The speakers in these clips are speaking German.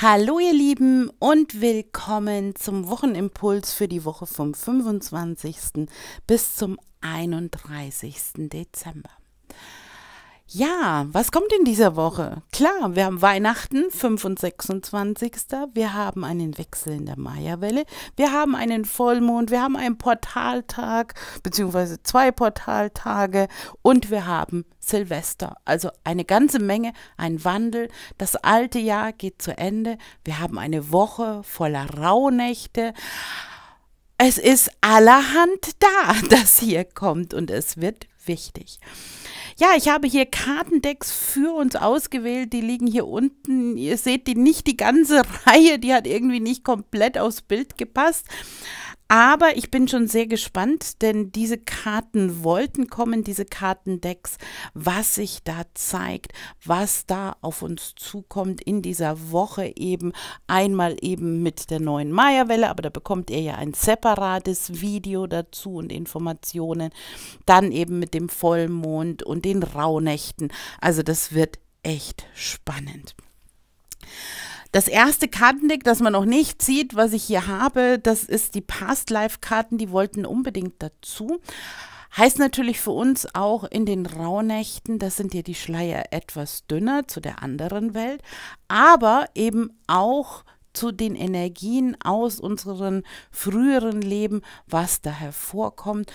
Hallo ihr Lieben und willkommen zum Wochenimpuls für die Woche vom 25. bis zum 31. Dezember. Ja, was kommt in dieser Woche? Klar, wir haben Weihnachten, 5 und 26. Wir haben einen Wechsel in der Maya-Welle. Wir haben einen Vollmond. Wir haben einen Portaltag, beziehungsweise zwei Portaltage. Und wir haben Silvester. Also eine ganze Menge, ein Wandel. Das alte Jahr geht zu Ende. Wir haben eine Woche voller Rauhnächte. Es ist allerhand da, das hier kommt. Und es wird wichtig. Ja, ich habe hier Kartendecks für uns ausgewählt. Die liegen hier unten. Ihr seht die nicht die ganze Reihe. Die hat irgendwie nicht komplett aufs Bild gepasst. Aber ich bin schon sehr gespannt, denn diese Karten wollten kommen, diese Kartendecks, was sich da zeigt, was da auf uns zukommt in dieser Woche eben. Einmal eben mit der neuen Maya-Welle, aber da bekommt ihr ja ein separates Video dazu und Informationen. Dann eben mit dem Vollmond und den Rauhnächten. Also das wird echt spannend. Das erste Kartendeck, das man noch nicht sieht, was ich hier habe, das ist die Past Life Karten, die wollten unbedingt dazu. Heißt natürlich für uns auch in den Rauhnächten, das sind ja die Schleier etwas dünner zu der anderen Welt, aber eben auch zu den Energien aus unseren früheren Leben, was da hervorkommt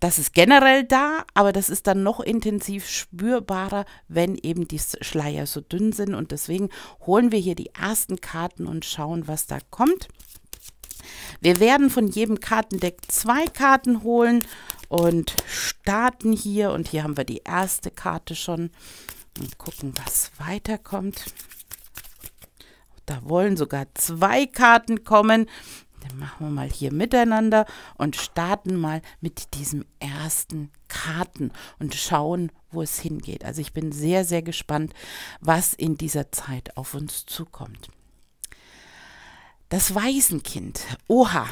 das ist generell da, aber das ist dann noch intensiv spürbarer, wenn eben die Schleier so dünn sind. Und deswegen holen wir hier die ersten Karten und schauen, was da kommt. Wir werden von jedem Kartendeck zwei Karten holen und starten hier. Und hier haben wir die erste Karte schon und gucken, was weiterkommt. Da wollen sogar zwei Karten kommen. Dann machen wir mal hier miteinander und starten mal mit diesem ersten Karten und schauen, wo es hingeht. Also ich bin sehr, sehr gespannt, was in dieser Zeit auf uns zukommt. Das Waisenkind. Oha.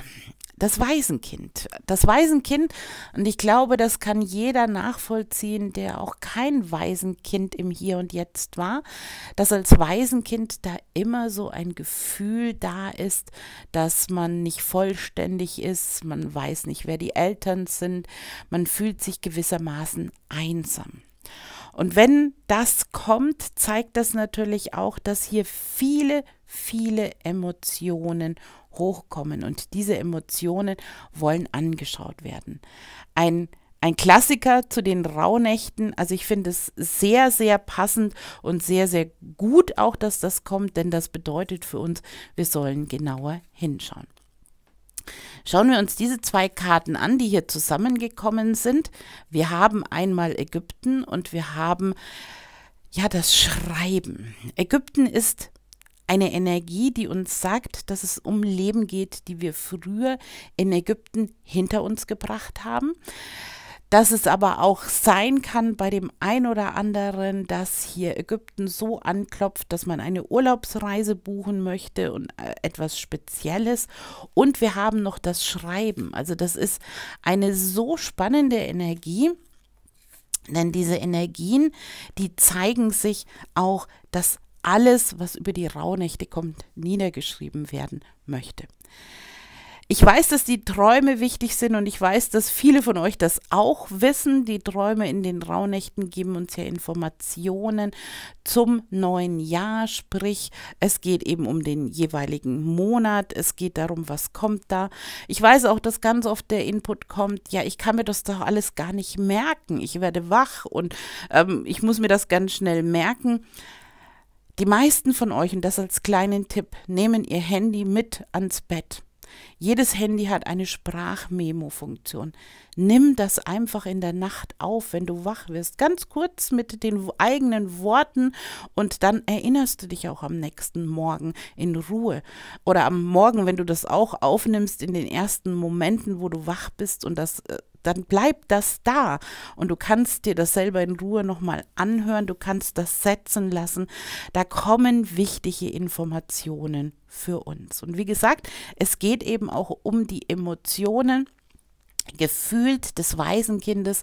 Das Waisenkind. Das Waisenkind, und ich glaube, das kann jeder nachvollziehen, der auch kein Waisenkind im Hier und Jetzt war, dass als Waisenkind da immer so ein Gefühl da ist, dass man nicht vollständig ist, man weiß nicht, wer die Eltern sind, man fühlt sich gewissermaßen einsam. Und wenn das kommt, zeigt das natürlich auch, dass hier viele, viele Emotionen hochkommen und diese Emotionen wollen angeschaut werden. Ein ein Klassiker zu den Rauhnächten. Also ich finde es sehr, sehr passend und sehr, sehr gut auch, dass das kommt, denn das bedeutet für uns, wir sollen genauer hinschauen. Schauen wir uns diese zwei Karten an, die hier zusammengekommen sind. Wir haben einmal Ägypten und wir haben ja das Schreiben. Ägypten ist eine Energie, die uns sagt, dass es um Leben geht, die wir früher in Ägypten hinter uns gebracht haben dass es aber auch sein kann bei dem einen oder anderen, dass hier Ägypten so anklopft, dass man eine Urlaubsreise buchen möchte und äh, etwas Spezielles. Und wir haben noch das Schreiben. Also das ist eine so spannende Energie. Denn diese Energien, die zeigen sich auch, dass alles, was über die Rauhnächte kommt, niedergeschrieben werden möchte. Ich weiß, dass die Träume wichtig sind und ich weiß, dass viele von euch das auch wissen. Die Träume in den Raunächten geben uns ja Informationen zum neuen Jahr, sprich es geht eben um den jeweiligen Monat, es geht darum, was kommt da. Ich weiß auch, dass ganz oft der Input kommt, ja, ich kann mir das doch alles gar nicht merken, ich werde wach und ähm, ich muss mir das ganz schnell merken. Die meisten von euch, und das als kleinen Tipp, nehmen ihr Handy mit ans Bett. Jedes Handy hat eine Sprachmemo-Funktion. Nimm das einfach in der Nacht auf, wenn du wach wirst. Ganz kurz mit den eigenen Worten und dann erinnerst du dich auch am nächsten Morgen in Ruhe. Oder am Morgen, wenn du das auch aufnimmst, in den ersten Momenten, wo du wach bist und das äh, dann bleibt das da und du kannst dir das selber in Ruhe nochmal anhören, du kannst das setzen lassen. Da kommen wichtige Informationen für uns. Und wie gesagt, es geht eben auch um die Emotionen gefühlt des Waisenkindes,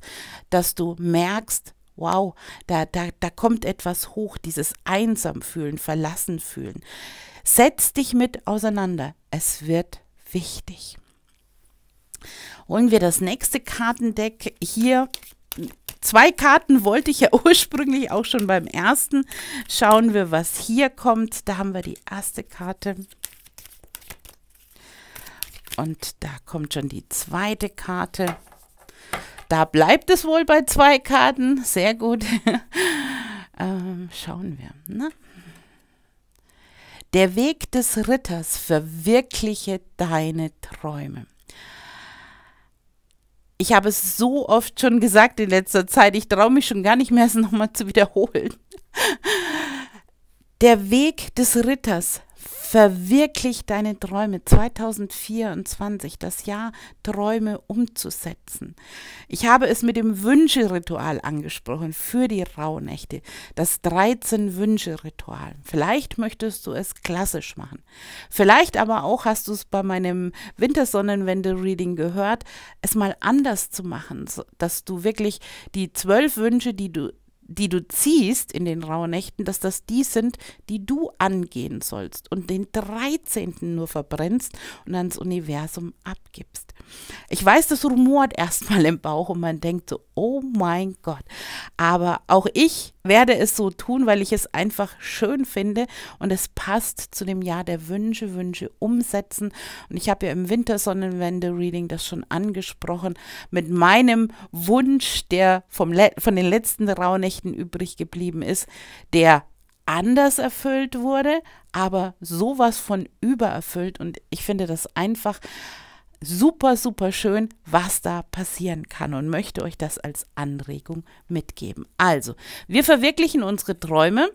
dass du merkst, wow, da, da, da kommt etwas hoch, dieses einsam fühlen, verlassen fühlen. Setz dich mit auseinander, es wird wichtig. Holen wir das nächste Kartendeck. Hier zwei Karten wollte ich ja ursprünglich auch schon beim ersten. Schauen wir, was hier kommt. Da haben wir die erste Karte. Und da kommt schon die zweite Karte. Da bleibt es wohl bei zwei Karten. Sehr gut. ähm, schauen wir. Na? Ne? Der Weg des Ritters verwirkliche deine Träume. Ich habe es so oft schon gesagt in letzter Zeit, ich traue mich schon gar nicht mehr, es nochmal zu wiederholen. Der Weg des Ritters Verwirklich deine Träume 2024, das Jahr Träume umzusetzen. Ich habe es mit dem Wünscheritual angesprochen für die Rauhnächte, das 13 wünscheritual Vielleicht möchtest du es klassisch machen. Vielleicht aber auch hast du es bei meinem Wintersonnenwende-Reading gehört, es mal anders zu machen, dass du wirklich die zwölf Wünsche, die du die du ziehst in den rauen Nächten, dass das die sind, die du angehen sollst und den 13. nur verbrennst und ans Universum abgibst. Ich weiß, das rumort erstmal im Bauch und man denkt so, oh mein Gott. Aber auch ich werde es so tun, weil ich es einfach schön finde und es passt zu dem Jahr der Wünsche, Wünsche umsetzen. Und ich habe ja im Wintersonnenwende-Reading das schon angesprochen mit meinem Wunsch, der vom Le von den letzten rauen Nächten Rechten übrig geblieben ist, der anders erfüllt wurde, aber sowas von übererfüllt. Und ich finde das einfach super, super schön, was da passieren kann und möchte euch das als Anregung mitgeben. Also, wir verwirklichen unsere Träume.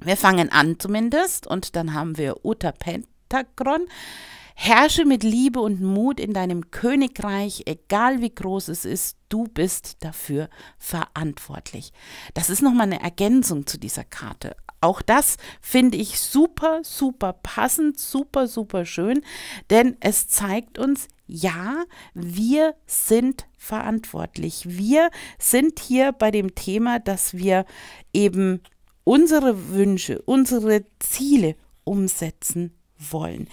Wir fangen an zumindest und dann haben wir Uta Pentagron. Herrsche mit Liebe und Mut in deinem Königreich, egal wie groß es ist, du bist dafür verantwortlich. Das ist nochmal eine Ergänzung zu dieser Karte. Auch das finde ich super, super passend, super, super schön, denn es zeigt uns, ja, wir sind verantwortlich. Wir sind hier bei dem Thema, dass wir eben unsere Wünsche, unsere Ziele umsetzen wollen.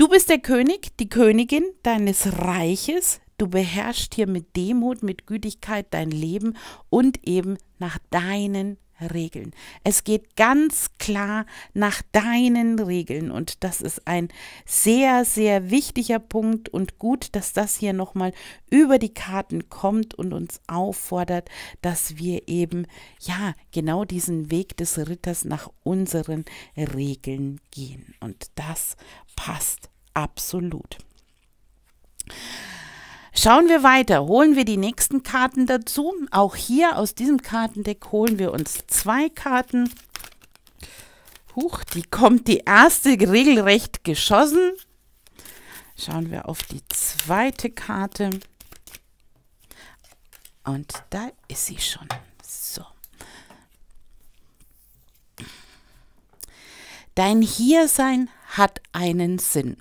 Du bist der König, die Königin deines Reiches. Du beherrschst hier mit Demut, mit Gütigkeit dein Leben und eben nach deinen Regeln. Es geht ganz klar nach deinen Regeln und das ist ein sehr, sehr wichtiger Punkt und gut, dass das hier nochmal über die Karten kommt und uns auffordert, dass wir eben, ja, genau diesen Weg des Ritters nach unseren Regeln gehen und das passt absolut. Schauen wir weiter, holen wir die nächsten Karten dazu. Auch hier aus diesem Kartendeck holen wir uns zwei Karten. Huch, die kommt die erste regelrecht geschossen. Schauen wir auf die zweite Karte. Und da ist sie schon. So. Dein Hiersein hat einen Sinn.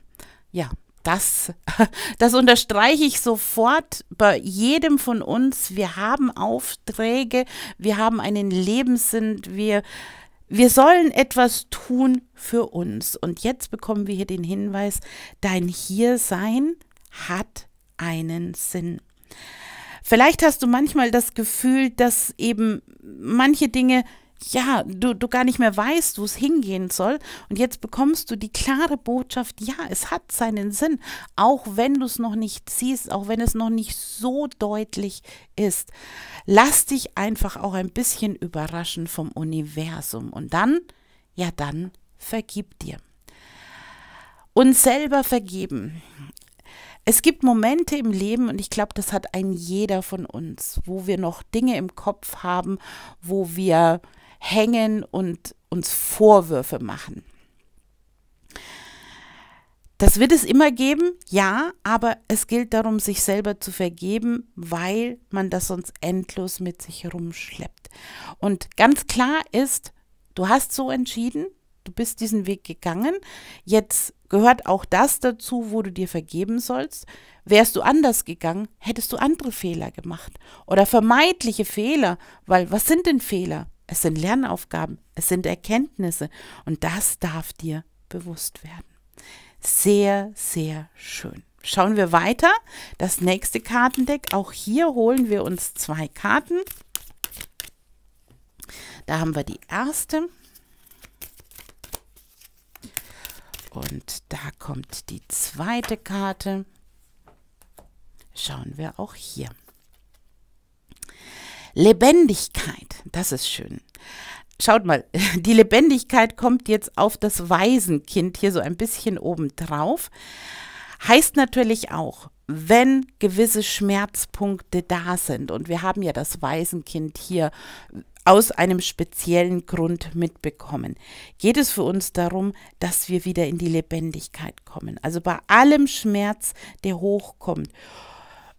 Ja, das, das unterstreiche ich sofort bei jedem von uns. Wir haben Aufträge, wir haben einen Lebenssinn, wir, wir sollen etwas tun für uns. Und jetzt bekommen wir hier den Hinweis, dein Hiersein hat einen Sinn. Vielleicht hast du manchmal das Gefühl, dass eben manche Dinge ja, du, du gar nicht mehr weißt, wo es hingehen soll. Und jetzt bekommst du die klare Botschaft, ja, es hat seinen Sinn, auch wenn du es noch nicht siehst, auch wenn es noch nicht so deutlich ist. Lass dich einfach auch ein bisschen überraschen vom Universum. Und dann, ja, dann vergib dir. Und selber vergeben. Es gibt Momente im Leben, und ich glaube, das hat ein jeder von uns, wo wir noch Dinge im Kopf haben, wo wir hängen und uns Vorwürfe machen. Das wird es immer geben, ja, aber es gilt darum, sich selber zu vergeben, weil man das sonst endlos mit sich herumschleppt. Und ganz klar ist, du hast so entschieden, du bist diesen Weg gegangen, jetzt gehört auch das dazu, wo du dir vergeben sollst. Wärst du anders gegangen, hättest du andere Fehler gemacht oder vermeidliche Fehler, weil was sind denn Fehler? es sind Lernaufgaben, es sind Erkenntnisse und das darf dir bewusst werden. Sehr, sehr schön. Schauen wir weiter. Das nächste Kartendeck. Auch hier holen wir uns zwei Karten. Da haben wir die erste. Und da kommt die zweite Karte. Schauen wir auch hier. Lebendigkeit, das ist schön. Schaut mal, die Lebendigkeit kommt jetzt auf das Waisenkind hier so ein bisschen oben drauf. Heißt natürlich auch, wenn gewisse Schmerzpunkte da sind, und wir haben ja das Waisenkind hier aus einem speziellen Grund mitbekommen, geht es für uns darum, dass wir wieder in die Lebendigkeit kommen. Also bei allem Schmerz, der hochkommt,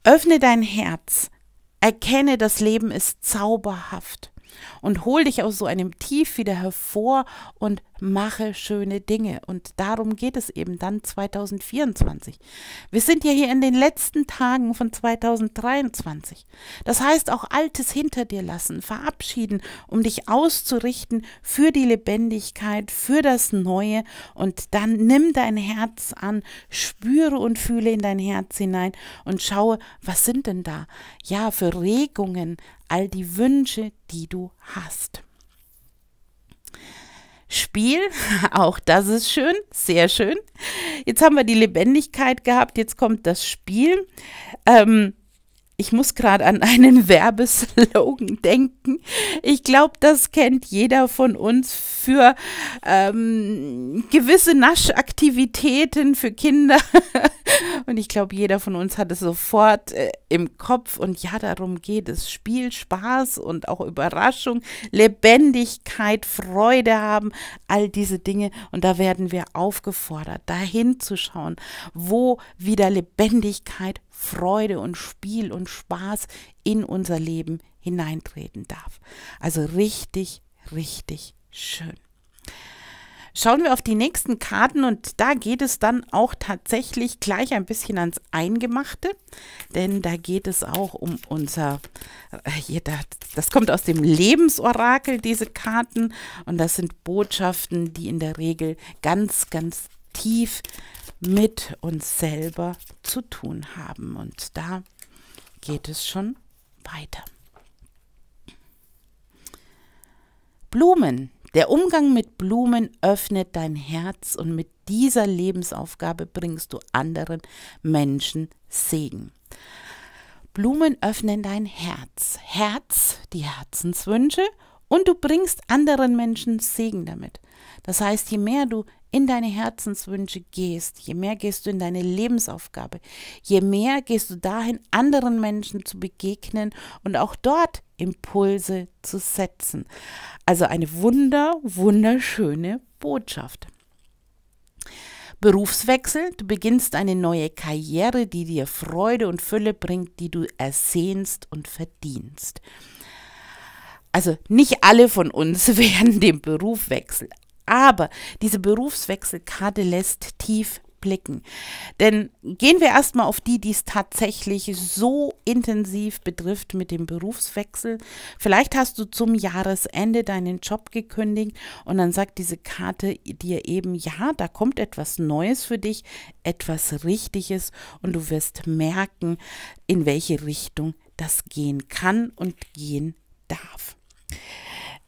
öffne dein Herz, Erkenne, das Leben ist zauberhaft und hol dich aus so einem Tief wieder hervor und mache schöne Dinge. Und darum geht es eben dann 2024. Wir sind ja hier in den letzten Tagen von 2023. Das heißt auch Altes hinter dir lassen, verabschieden, um dich auszurichten für die Lebendigkeit, für das Neue. Und dann nimm dein Herz an, spüre und fühle in dein Herz hinein und schaue, was sind denn da? Ja, für Regungen, all die Wünsche, die du hast. Spiel. Auch das ist schön, sehr schön. Jetzt haben wir die Lebendigkeit gehabt, jetzt kommt das Spiel. Ähm, ich muss gerade an einen Werbeslogan denken. Ich glaube, das kennt jeder von uns für ähm, gewisse Naschaktivitäten für Kinder. und ich glaube, jeder von uns hat es sofort äh, im Kopf. Und ja, darum geht es. Spiel, Spaß und auch Überraschung, Lebendigkeit, Freude haben, all diese Dinge. Und da werden wir aufgefordert, dahin zu schauen, wo wieder Lebendigkeit, Freude und Spiel und Spaß in unser Leben hineintreten darf. Also richtig, richtig schön. Schauen wir auf die nächsten Karten und da geht es dann auch tatsächlich gleich ein bisschen ans Eingemachte, denn da geht es auch um unser, äh, hier, das kommt aus dem Lebensorakel, diese Karten und das sind Botschaften, die in der Regel ganz, ganz tief mit uns selber zu tun haben. Und da geht es schon weiter. Blumen. Der Umgang mit Blumen öffnet dein Herz und mit dieser Lebensaufgabe bringst du anderen Menschen Segen. Blumen öffnen dein Herz. Herz, die Herzenswünsche und du bringst anderen Menschen Segen damit. Das heißt, je mehr du in deine Herzenswünsche gehst, je mehr gehst du in deine Lebensaufgabe, je mehr gehst du dahin, anderen Menschen zu begegnen und auch dort Impulse zu setzen. Also eine wunder, wunderschöne Botschaft. Berufswechsel, du beginnst eine neue Karriere, die dir Freude und Fülle bringt, die du ersehnst und verdienst. Also nicht alle von uns werden den Beruf wechseln, aber diese Berufswechselkarte lässt tief blicken. Denn gehen wir erstmal auf die, die es tatsächlich so intensiv betrifft mit dem Berufswechsel. Vielleicht hast du zum Jahresende deinen Job gekündigt und dann sagt diese Karte dir eben, ja, da kommt etwas Neues für dich, etwas Richtiges und du wirst merken, in welche Richtung das gehen kann und gehen darf.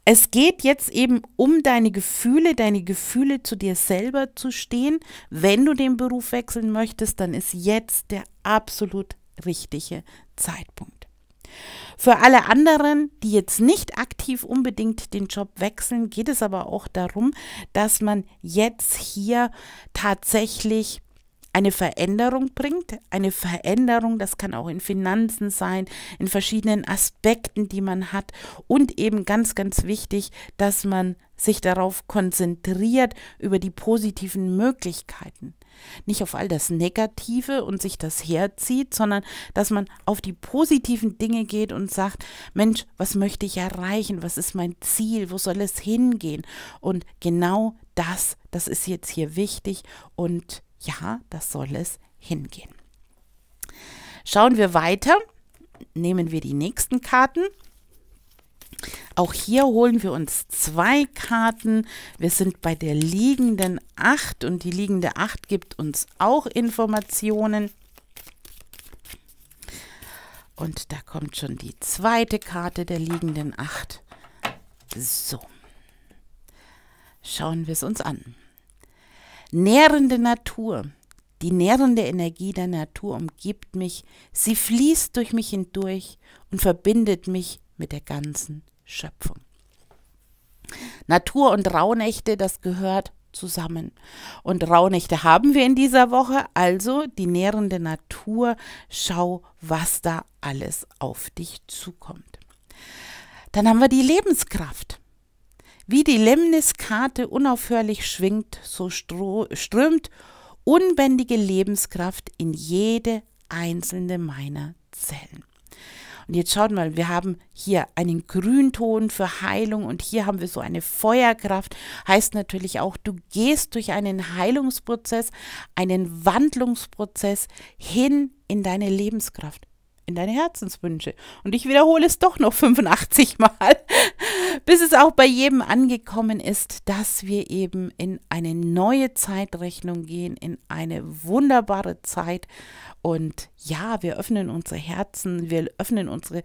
Es geht jetzt eben um deine Gefühle, deine Gefühle zu dir selber zu stehen. Wenn du den Beruf wechseln möchtest, dann ist jetzt der absolut richtige Zeitpunkt. Für alle anderen, die jetzt nicht aktiv unbedingt den Job wechseln, geht es aber auch darum, dass man jetzt hier tatsächlich eine Veränderung bringt. Eine Veränderung, das kann auch in Finanzen sein, in verschiedenen Aspekten, die man hat. Und eben ganz, ganz wichtig, dass man sich darauf konzentriert, über die positiven Möglichkeiten. Nicht auf all das Negative und sich das herzieht, sondern dass man auf die positiven Dinge geht und sagt, Mensch, was möchte ich erreichen? Was ist mein Ziel? Wo soll es hingehen? Und genau das, das ist jetzt hier wichtig und ja, das soll es hingehen. Schauen wir weiter. Nehmen wir die nächsten Karten. Auch hier holen wir uns zwei Karten. Wir sind bei der liegenden 8 und die liegende 8 gibt uns auch Informationen. Und da kommt schon die zweite Karte der liegenden 8. So, schauen wir es uns an nährende Natur, die nährende Energie der Natur umgibt mich, sie fließt durch mich hindurch und verbindet mich mit der ganzen Schöpfung. Natur und Rauhnächte, das gehört zusammen. Und Rauhnächte haben wir in dieser Woche, also die nährende Natur, schau, was da alles auf dich zukommt. Dann haben wir die Lebenskraft. Wie die Lemniskarte unaufhörlich schwingt, so strömt unbändige Lebenskraft in jede einzelne meiner Zellen. Und jetzt schaut mal, wir haben hier einen Grünton für Heilung und hier haben wir so eine Feuerkraft. Heißt natürlich auch, du gehst durch einen Heilungsprozess, einen Wandlungsprozess hin in deine Lebenskraft, in deine Herzenswünsche. Und ich wiederhole es doch noch 85 Mal bis es auch bei jedem angekommen ist, dass wir eben in eine neue Zeitrechnung gehen, in eine wunderbare Zeit. Und ja, wir öffnen unsere Herzen, wir öffnen unsere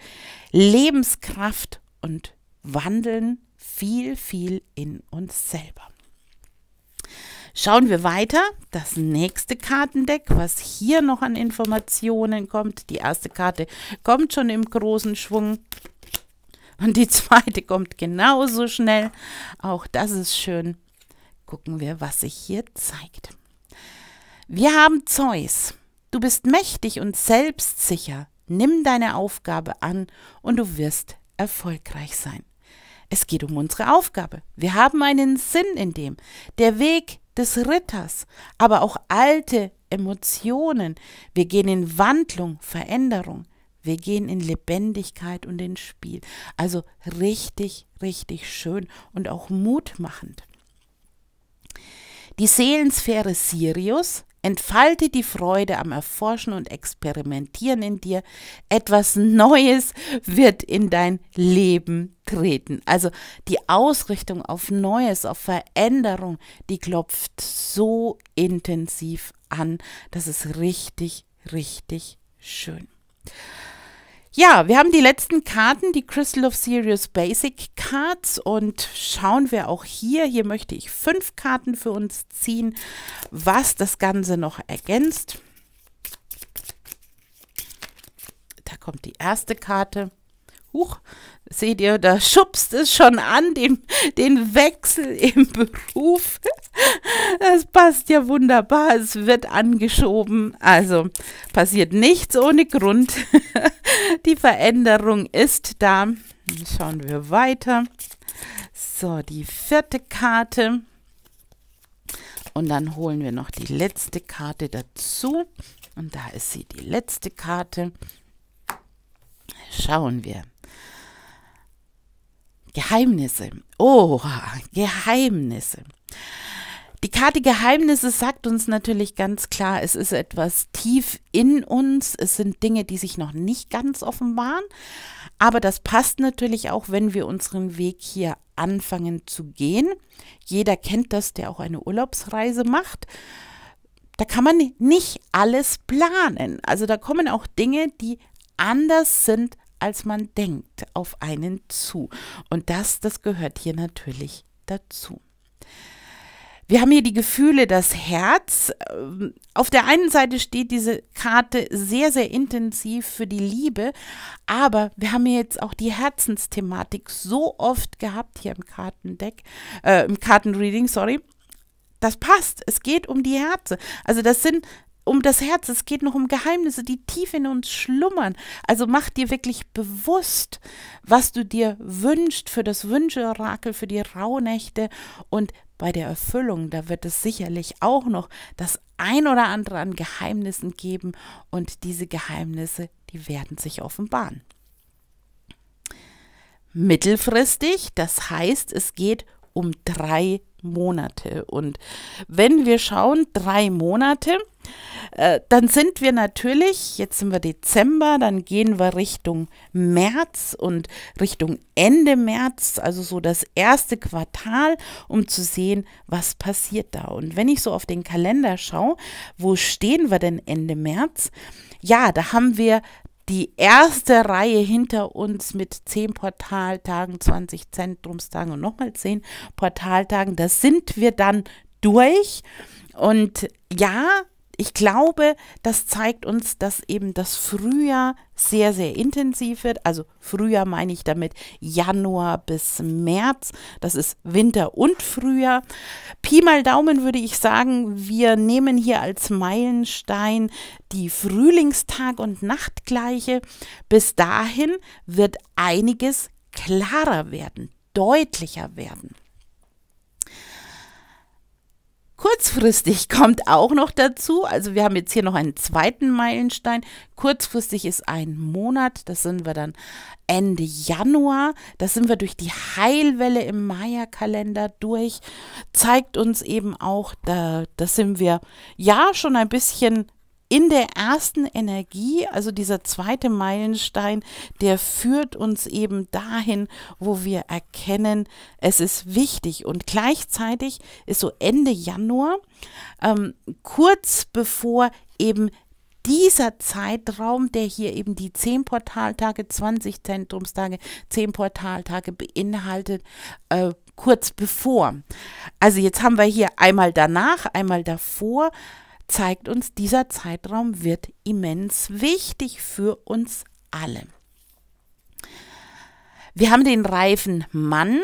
Lebenskraft und wandeln viel, viel in uns selber. Schauen wir weiter. Das nächste Kartendeck, was hier noch an Informationen kommt. Die erste Karte kommt schon im großen Schwung. Und die zweite kommt genauso schnell. Auch das ist schön. Gucken wir, was sich hier zeigt. Wir haben Zeus. Du bist mächtig und selbstsicher. Nimm deine Aufgabe an und du wirst erfolgreich sein. Es geht um unsere Aufgabe. Wir haben einen Sinn in dem. Der Weg des Ritters, aber auch alte Emotionen. Wir gehen in Wandlung, Veränderung. Wir gehen in Lebendigkeit und in Spiel. Also richtig, richtig schön und auch mutmachend. Die Seelensphäre Sirius Entfalte die Freude am Erforschen und Experimentieren in dir. Etwas Neues wird in dein Leben treten. Also die Ausrichtung auf Neues, auf Veränderung, die klopft so intensiv an. Das ist richtig, richtig schön. Ja, wir haben die letzten Karten, die Crystal of Sirius Basic Cards und schauen wir auch hier, hier möchte ich fünf Karten für uns ziehen, was das Ganze noch ergänzt. Da kommt die erste Karte. Huch, seht ihr, da schubst es schon an, den, den Wechsel im Beruf. Das passt ja wunderbar, es wird angeschoben. Also passiert nichts ohne Grund. Die Veränderung ist da. Schauen wir weiter. So, die vierte Karte. Und dann holen wir noch die letzte Karte dazu. Und da ist sie, die letzte Karte. Schauen wir. Geheimnisse. Oh, Geheimnisse. Die Karte Geheimnisse sagt uns natürlich ganz klar, es ist etwas tief in uns, es sind Dinge, die sich noch nicht ganz offenbaren, aber das passt natürlich auch, wenn wir unseren Weg hier anfangen zu gehen. Jeder kennt das, der auch eine Urlaubsreise macht. Da kann man nicht alles planen. Also da kommen auch Dinge, die anders sind als man denkt, auf einen zu. Und das, das gehört hier natürlich dazu. Wir haben hier die Gefühle, das Herz. Ähm, auf der einen Seite steht diese Karte sehr, sehr intensiv für die Liebe, aber wir haben hier jetzt auch die Herzensthematik so oft gehabt hier im Kartendeck, äh, im Kartenreading, sorry. Das passt. Es geht um die Herzen. Also das sind um das Herz, es geht noch um Geheimnisse, die tief in uns schlummern. Also mach dir wirklich bewusst, was du dir wünschst für das Wünsche-Orakel, für die Rauhnächte und bei der Erfüllung, da wird es sicherlich auch noch das ein oder andere an Geheimnissen geben und diese Geheimnisse, die werden sich offenbaren. Mittelfristig, das heißt, es geht um drei Monate. Und wenn wir schauen, drei Monate, äh, dann sind wir natürlich, jetzt sind wir Dezember, dann gehen wir Richtung März und Richtung Ende März, also so das erste Quartal, um zu sehen, was passiert da. Und wenn ich so auf den Kalender schaue, wo stehen wir denn Ende März? Ja, da haben wir die erste Reihe hinter uns mit zehn Portaltagen, 20 Zentrumstagen und nochmal zehn Portaltagen. Das sind wir dann durch. Und ja, ich glaube, das zeigt uns, dass eben das Frühjahr sehr, sehr intensiv wird. Also Frühjahr meine ich damit Januar bis März. Das ist Winter und Frühjahr. Pi mal Daumen würde ich sagen, wir nehmen hier als Meilenstein die Frühlingstag- und Nachtgleiche. Bis dahin wird einiges klarer werden, deutlicher werden. Kurzfristig kommt auch noch dazu, also wir haben jetzt hier noch einen zweiten Meilenstein. Kurzfristig ist ein Monat, das sind wir dann Ende Januar. Das sind wir durch die Heilwelle im Maya-Kalender durch. Zeigt uns eben auch, da, da sind wir ja schon ein bisschen in der ersten Energie, also dieser zweite Meilenstein, der führt uns eben dahin, wo wir erkennen, es ist wichtig. Und gleichzeitig ist so Ende Januar, ähm, kurz bevor eben dieser Zeitraum, der hier eben die 10 Portaltage, 20 Zentrumstage, 10 Portaltage beinhaltet, äh, kurz bevor. Also jetzt haben wir hier einmal danach, einmal davor, zeigt uns, dieser Zeitraum wird immens wichtig für uns alle. Wir haben den reifen Mann.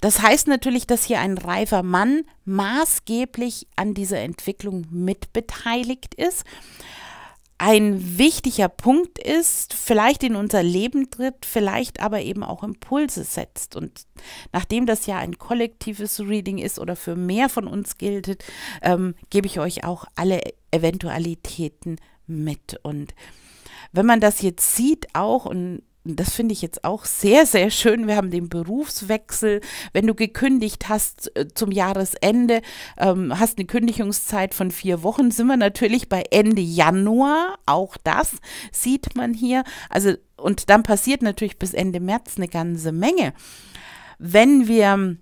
Das heißt natürlich, dass hier ein reifer Mann maßgeblich an dieser Entwicklung mitbeteiligt ist ein wichtiger Punkt ist, vielleicht in unser Leben tritt, vielleicht aber eben auch Impulse setzt. Und nachdem das ja ein kollektives Reading ist oder für mehr von uns gilt, ähm, gebe ich euch auch alle Eventualitäten mit. Und wenn man das jetzt sieht, auch, und beobachten. Das finde ich jetzt auch sehr, sehr schön. Wir haben den Berufswechsel. Wenn du gekündigt hast äh, zum Jahresende, ähm, hast eine Kündigungszeit von vier Wochen, sind wir natürlich bei Ende Januar. Auch das sieht man hier. Also, und dann passiert natürlich bis Ende März eine ganze Menge. Wenn wir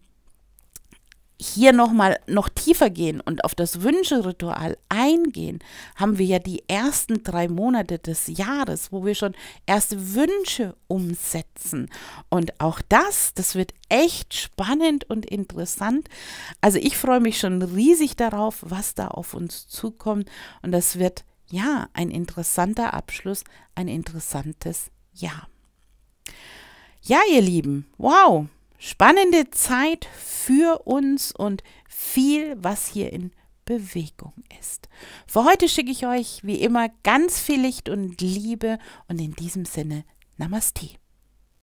hier nochmal noch tiefer gehen und auf das Wünscheritual eingehen, haben wir ja die ersten drei Monate des Jahres, wo wir schon erste Wünsche umsetzen. Und auch das, das wird echt spannend und interessant. Also ich freue mich schon riesig darauf, was da auf uns zukommt. Und das wird ja ein interessanter Abschluss, ein interessantes Jahr. Ja, ihr Lieben, wow, spannende Zeit für uns und viel, was hier in Bewegung ist. Für heute schicke ich euch wie immer ganz viel Licht und Liebe und in diesem Sinne Namaste.